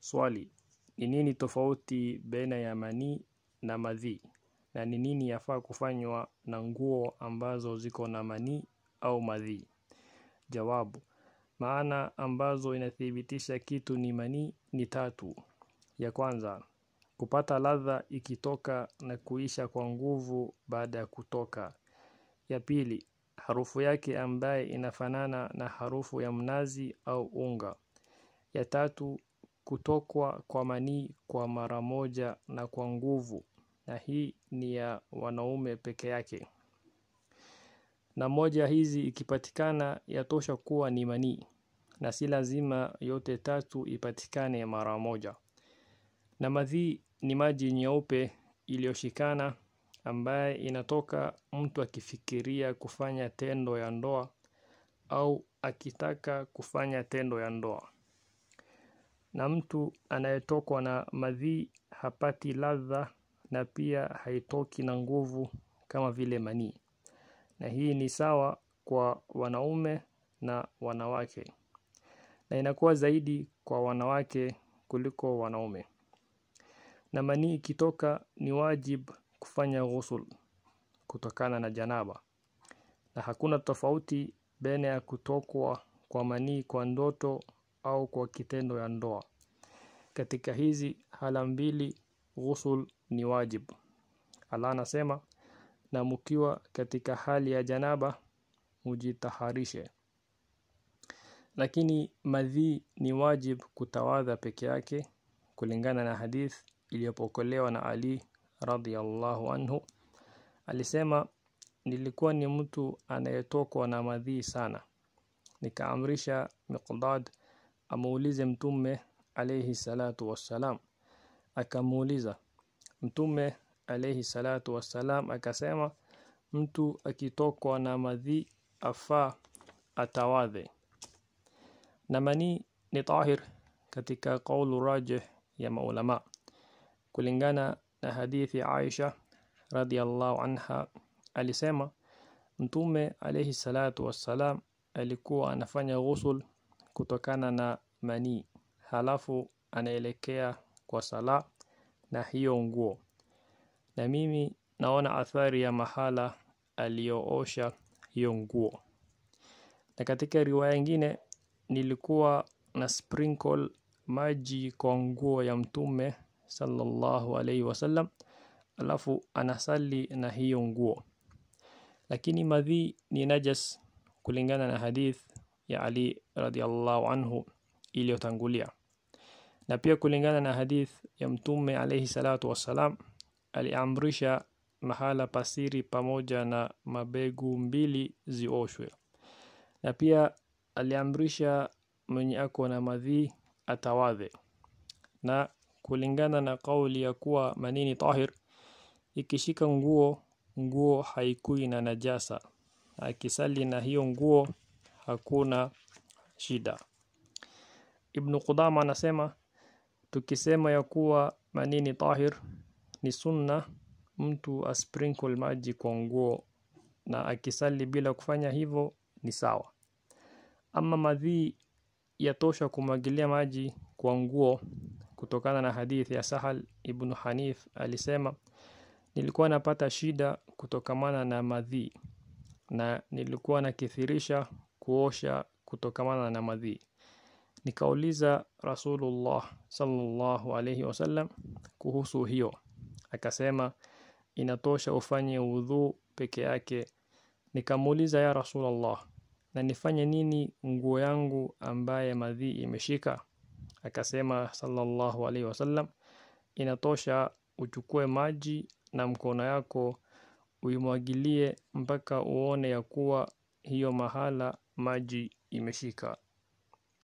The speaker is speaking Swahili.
Swali, ni nini tofauti baina ya manii na madhi? Na ni nini yafaa kufanywa na nguo ambazo ziko na manii au madhi? Jawabu, maana ambazo inathibitisha kitu ni manii ni tatu. Ya kwanza, kupata ladha ikitoka na kuisha kwa nguvu baada ya kutoka. Ya pili, harufu yake ambaye inafanana na harufu ya mnazi au unga. Ya tatu, kutokwa kwa manii kwa mara moja na kwa nguvu na hii ni ya wanaume peke yake. Na moja hizi ikipatikana yatosha kuwa ni manii na si lazima yote tatu ipatikane mara moja. Na madhi ni maji nyeupe iliyoshikana ambaye inatoka mtu akifikiria kufanya tendo ya ndoa au akitaka kufanya tendo ya ndoa na mtu anayetokwa na madhii hapati ladha na pia haitoki na nguvu kama vile manii. Na hii ni sawa kwa wanaume na wanawake. Na inakuwa zaidi kwa wanawake kuliko wanaume. Na manii ikitoka ni wajib kufanya ghusl kutokana na janaba. Na hakuna tofauti baina ya kutokwa kwa manii kwa ndoto au kwa kitendo ya ndoa. Katika hizi hala mbili ghusl ni wajib. Allah anasema na mkiwa katika hali ya janaba mujitaharishe. Lakini madhi ni wajib kutawadha peke yake kulingana na hadith iliyopokelewa na Ali radhiallahu anhu alisema nilikuwa ni mtu anayetokwa na madhi sana nikaamrisha Miqdad amuulize mtume alayhi salatu wassalam akamuuliza mtume alayhi salatu wassalam akasema mtu akitokwa na madhi afaa atawadhe na mani ni tahir katika kaulu rajih ya maulama kulingana na hadithi Aisha radhiyallahu anha alisema mtume alayhi salatu wassalam alikuwa anafanya ghusl kutokana na manii halafu anaelekea kwa sala na hiyo nguo na mimi naona athari ya mahala aliyoosha hiyo nguo na katika riwaya nyingine nilikuwa na sprinkle maji kwa nguo ya mtume sallallahu alaihi wasallam alafu anasali na hiyo nguo lakini madhi ni najas kulingana na hadith ya Ali radhiallahu anhu iliyotangulia. Na pia kulingana na hadith ya Mtume alayhi salatu wassalam, aliamrisha mahala pasiri pamoja na mabegu mbili zioshwe, na pia aliamrisha mwenye ako na madhi atawadhe. Na kulingana na kauli ya kuwa manini tahir, ikishika nguo nguo haikui na najasa, akisali na hiyo nguo hakuna shida. Ibn Qudama anasema tukisema ya kuwa manini tahir ni sunna mtu asprinkle maji kwa nguo na akisali bila kufanya hivyo ni sawa. Ama madhii yatosha kumwagilia maji kwa nguo kutokana na hadithi ya Sahal ibn Hanif alisema nilikuwa napata shida kutokamana na madhii na nilikuwa nakithirisha kuosha kutokamana na madhi. Nikauliza Rasulullah sallallahu alayhi wasallam kuhusu hiyo, akasema inatosha ufanye udhu peke yake. Nikamuuliza ya Rasulullah, na nifanye nini nguo yangu ambaye madhi imeshika? Akasema sallallahu alayhi wasallam, inatosha uchukue maji na mkono yako uimwagilie mpaka uone ya kuwa hiyo mahala Maggi i Mexica